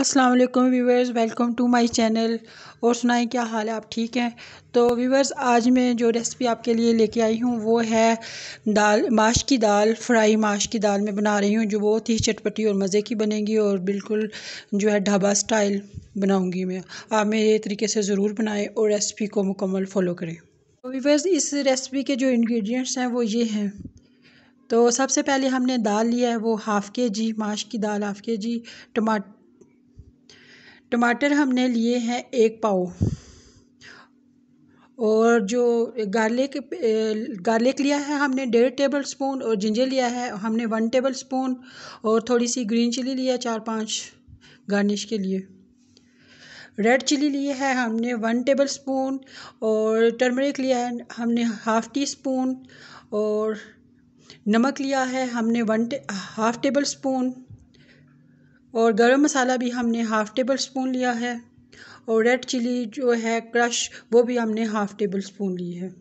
अस्सलाम वालेकुम viewers welcome to my channel और सुनाएं क्या हाल है आप ठीक हैं तो व्यूवर्स आज मैं जो रेसिपी आपके लिए लेके आई हूँ वो है दाल माश की दाल फ्राई माश की दाल में बना रही हूँ जो बहुत ही चटपटी और मज़े की बनेगी और बिल्कुल जो है ढाबा स्टाइल बनाऊँगी मैं आप मेरे तरीके से ज़रूर बनाएँ और रेसिपी को मुकम्मल फ़ॉलो करें तो व्यूवर्स इस रेसिपी के जो इन्ग्रीडियंट्स हैं वो ये हैं तो सबसे पहले हमने दाल लिया है वो हाफ़ के जी माश की दाल हाफ़ के जी टमाटर टमाटर हमने लिए हैं एक पाव और जो गार्लिक गार्लिक लिया है हमने डेढ़ टेबल स्पून और जिंजर लिया है हमने वन टेबल स्पून और थोड़ी सी ग्रीन चिली लिया है चार पाँच गार्निश के लिए रेड चिली लिए है हमने वन टेबल स्पून और टर्मरिक लिया है हमने हाफ़ टी स्पून और नमक लिया है हमने वन टे, हाफ़ टेबल स्पून और गरम मसाला भी हमने हाफ़ टेबल स्पून लिया है और रेड चिली जो है क्रश वो भी हमने हाफ़ टेबल स्पून ली है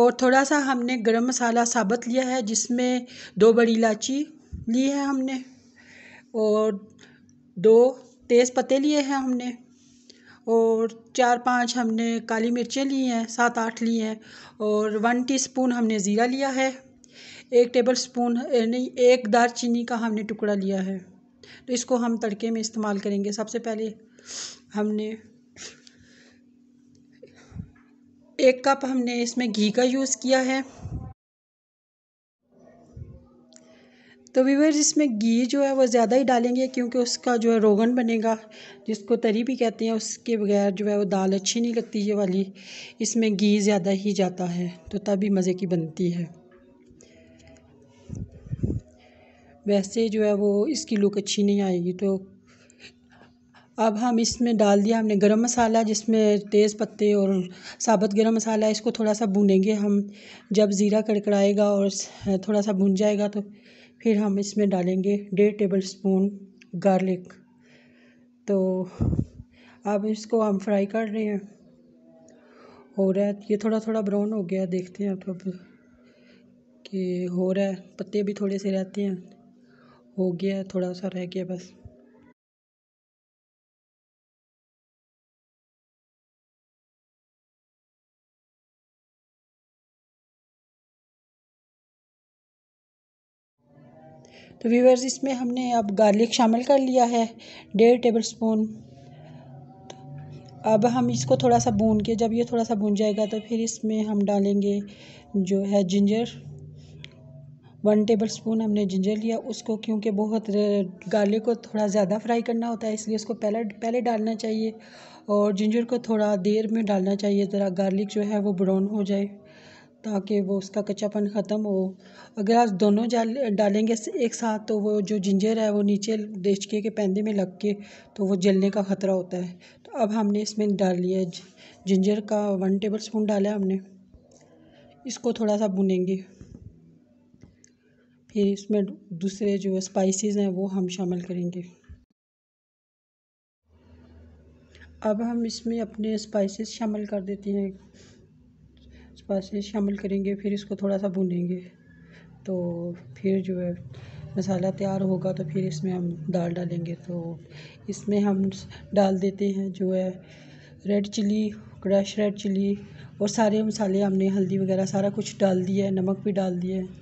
और थोड़ा सा हमने गरम मसाला साबत लिया है जिसमें दो बड़ी इलायची ली है हमने और दो तेज़ पत्ते लिए हैं हमने और चार पांच हमने काली मिर्चें ली हैं सात आठ ली हैं और वन टीस्पून हमने ज़ीरा लिया है एक टेबल स्पून यानी एक दार चीनी का हमने टुकड़ा लिया है तो इसको हम तड़के में इस्तेमाल करेंगे सबसे पहले हमने एक कप हमने इसमें घी का यूज़ किया है तो वीवर इसमें घी जो है वो ज़्यादा ही डालेंगे क्योंकि उसका जो है रोगन बनेगा जिसको तरी भी कहते हैं उसके बगैर जो है वो दाल अच्छी नहीं लगती ये वाली इसमें घी ज़्यादा ही जाता है तो तभी मज़े की बनती है वैसे जो है वो इसकी लुक अच्छी नहीं आएगी तो अब हम इसमें डाल दिया हमने गरम मसाला जिसमें तेज़ पत्ते और साबुत गरम मसाला इसको थोड़ा सा भूनेंगे हम जब ज़ीरा कड़कड़ाएगा और थोड़ा सा भुन जाएगा तो फिर हम इसमें डालेंगे डेढ़ टेबल स्पून गार्लिक तो अब इसको हम फ्राई कर रहे हैं हो रहा है ये थोड़ा थोड़ा ब्राउन हो गया देखते हैं अब कि हो रहा है पत्ते भी थोड़े से रहते हैं हो गया है थोड़ा सा रह गया बस तो व्यूवर्स इसमें हमने अब गार्लिक शामिल कर लिया है डेढ़ टेबल स्पून अब हम इसको थोड़ा सा भून के जब ये थोड़ा सा भून जाएगा तो फिर इसमें हम डालेंगे जो है जिंजर वन टेबल स्पून हमने जिंजर लिया उसको क्योंकि बहुत गार्लिक को थोड़ा ज़्यादा फ्राई करना होता है इसलिए उसको पहले पहले डालना चाहिए और जिंजर को थोड़ा देर में डालना चाहिए ज़रा गार्लिक जो है वो ब्राउन हो जाए ताकि वो उसका कच्चापन ख़त्म हो अगर आप दोनों डालेंगे एक साथ तो वो जो जिंजर है वो नीचे डेचके के पैंदे में लग के तो वो जलने का ख़तरा होता है तो अब हमने इसमें डाल लिया जिंजर का वन टेबल स्पून डाला हमने इसको थोड़ा सा भुनेंगे फिर इसमें दूसरे जो स्पाइसेस हैं वो हम शामिल करेंगे अब हम इसमें अपने स्पाइसेस शामिल कर देते हैं स्पाइसेस शामिल करेंगे फिर इसको थोड़ा सा भूनेंगे तो फिर जो है मसाला तैयार होगा तो फिर इसमें हम दाल डालेंगे तो इसमें हम डाल देते हैं जो है red chilli crush red chilli और सारे मसाले हमने हल्दी वगैरह सारा कुछ डाल दिया है नमक भी डाल दिया है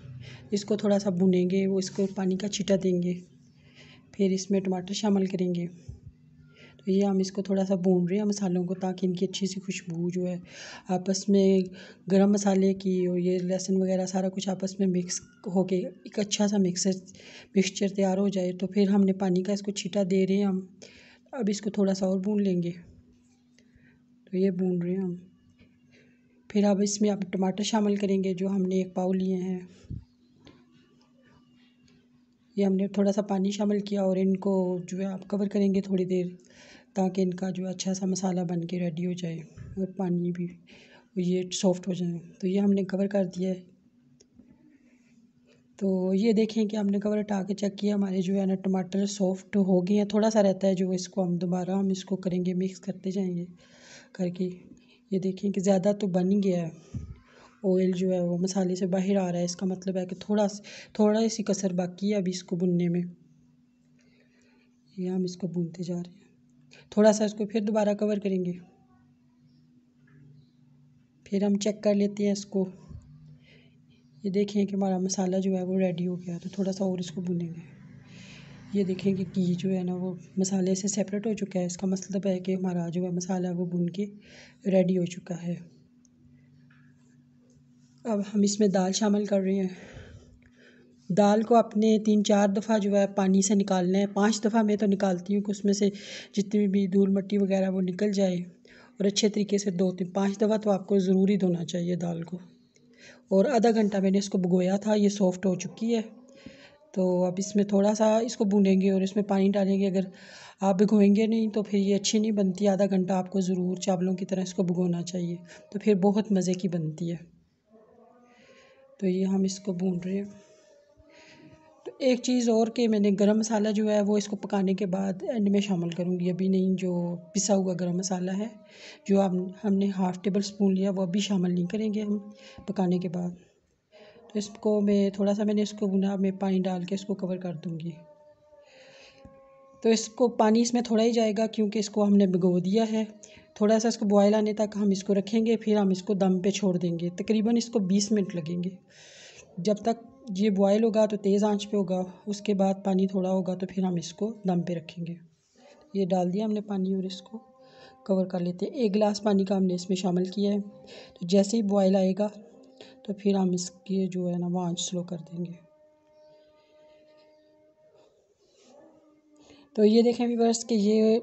इसको थोड़ा सा भुनेंगे वो इसको पानी का छिटा देंगे फिर इसमें टमाटर शामिल करेंगे तो ये हम इसको थोड़ा सा भून रहे हैं मसालों को ताकि इनकी अच्छी सी खुशबू जो है आपस में गरम मसाले की और ये लहसुन वगैरह सारा कुछ आपस में मिक्स होके एक अच्छा सा मिक्सर मिक्सचर तैयार हो जाए तो फिर हमने पानी का इसको छीटा दे रहे हैं हम अब इसको थोड़ा सा और भून लेंगे तो ये भून रहे हैं हम फिर अब इसमें आप टमाटर शामिल करेंगे जो हमने एक पाव लिए हैं ये हमने थोड़ा सा पानी शामिल किया और इनको जो है आप कवर करेंगे थोड़ी देर ताकि इनका जो अच्छा सा मसाला बन के रेडी हो जाए और पानी भी ये सॉफ्ट हो जाए तो ये हमने कवर कर दिया है तो ये देखें कि हमने कवर हटा के चेक किया हमारे जो है ना टमाटर सॉफ्ट हो गए हैं थोड़ा सा रहता है जो इसको हम दोबारा हम इसको करेंगे मिक्स करते जाएंगे करके ये देखें कि ज़्यादा तो बन गया है ऑयल जो है वो मसाले से बाहर आ रहा है इसका मतलब है कि थोड़ा थोड़ा सी कसर बाकी है अभी इसको बुनने में ये हम इसको बुनते जा रहे हैं थोड़ा सा इसको फिर दोबारा कवर करेंगे फिर हम चेक कर लेते हैं इसको ये देखें कि हमारा मसाला जो है वो रेडी हो गया तो थोड़ा सा और इसको बुनेंगे ये देखें कि घी जो है ना वो मसाले से सेपरेट हो चुका है इसका मतलब है कि हमारा जो है मसाला वो बुन के रेडी हो चुका है अब हम इसमें दाल शामिल कर रहे हैं दाल को अपने तीन चार दफ़ा जो है पानी से निकालना है पांच दफ़ा मैं तो निकालती हूँ कि उसमें से जितनी भी धूल मट्टी वगैरह वो निकल जाए और अच्छे तरीके से दो तीन पाँच दफ़ा तो आपको ज़रूरी धोना चाहिए दाल को और आधा घंटा मैंने इसको भगोया था ये सॉफ्ट हो चुकी है तो अब इसमें थोड़ा सा इसको भूनेंगे और इसमें पानी डालेंगे अगर आप भिगोएंगे नहीं तो फिर ये अच्छी नहीं बनती आधा घंटा आपको ज़रूर चावलों की तरह इसको भगोना चाहिए तो फिर बहुत मज़े की बनती है तो ये हम इसको भून रहे हैं तो एक चीज़ और कि मैंने गरम मसाला जो है वो इसको पकाने के बाद एंड में शामिल करूँगी अभी नहीं जो पिसा हुआ गरम मसाला है जो हम हमने हाफ़ टेबल स्पून लिया वो अभी शामिल नहीं करेंगे हम पकाने के बाद तो इसको मैं थोड़ा सा मैंने इसको भुना मैं पानी डाल के इसको कवर कर दूँगी तो इसको पानी इसमें थोड़ा ही जाएगा क्योंकि इसको हमने भिगो दिया है थोड़ा सा इसको बॉयल आने तक हम इसको रखेंगे फिर हम इसको दम पे छोड़ देंगे तकरीबन इसको बीस मिनट लगेंगे जब तक ये बॉयल होगा तो तेज़ आंच पे होगा उसके बाद पानी थोड़ा होगा तो फिर हम इसको दम पे रखेंगे ये डाल दिया हमने पानी और इसको कवर कर लेते हैं एक गिलास पानी का हमने इसमें शामिल किया है तो जैसे ही बॉयल आएगा तो फिर हम इसके जो है ना वो आँच स्लो कर देंगे तो ये देखें व्यूवर्स कि ये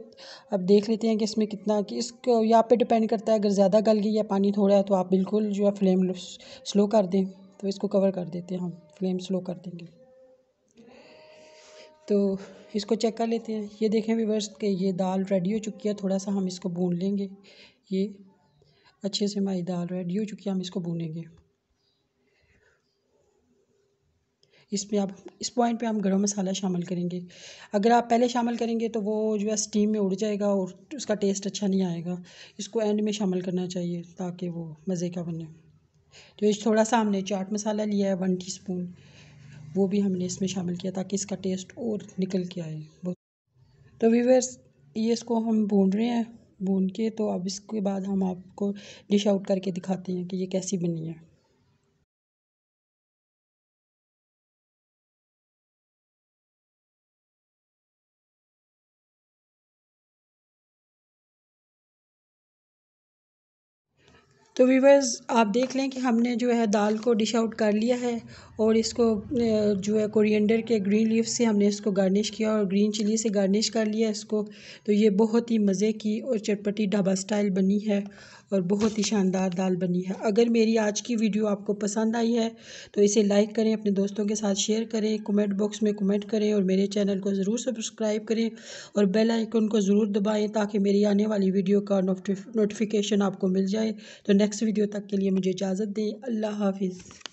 अब देख लेते हैं कि इसमें कितना कि इसको यहाँ पे डिपेंड करता है अगर ज़्यादा गल गई या पानी थोड़ा है तो आप बिल्कुल जो है फ्लेम स्लो कर दें तो इसको कवर कर देते हैं हम फ्लेम स्लो कर देंगे तो इसको चेक कर लेते हैं ये देखें व्यूवर्स कि ये दाल रेडी हो चुकी है थोड़ा सा हम इसको भून लेंगे ये अच्छे से हमारी दाल रेडी हो चुकी है हम इसको भूनेंगे इसमें आप इस पॉइंट पे हम गरम मसाला शामिल करेंगे अगर आप पहले शामिल करेंगे तो वो जो है स्टीम में उड़ जाएगा और उसका टेस्ट अच्छा नहीं आएगा इसको एंड में शामिल करना चाहिए ताकि वो मज़े का बने तो इस थोड़ा सा हमने चाट मसाला लिया है वन टी वो भी हमने इसमें शामिल किया ताकि इसका टेस्ट और निकल के आए तो वीवर्स ये इसको हम भून रहे हैं भून के तो अब इसके बाद हम आपको डिश आउट करके दिखाते हैं कि ये कैसी बनी है तो वीवर्स आप देख लें कि हमने जो है दाल को डिश आउट कर लिया है और इसको जो है कोरिएंडर के ग्रीन लीव से हमने इसको गार्निश किया और ग्रीन चिली से गार्निश कर लिया इसको तो ये बहुत ही मज़े की और चटपटी ढाबा स्टाइल बनी है और बहुत ही शानदार दाल बनी है अगर मेरी आज की वीडियो आपको पसंद आई है तो इसे लाइक करें अपने दोस्तों के साथ शेयर करें कमेंट बॉक्स में कमेंट करें और मेरे चैनल को ज़रूर सब्सक्राइब करें और बेल आइकन को ज़रूर दबाएं ताकि मेरी आने वाली वीडियो का नोटिफिकेशन आपको मिल जाए तो नेक्स्ट वीडियो तक के लिए मुझे इजाज़त दें अल्लाह हाफिज़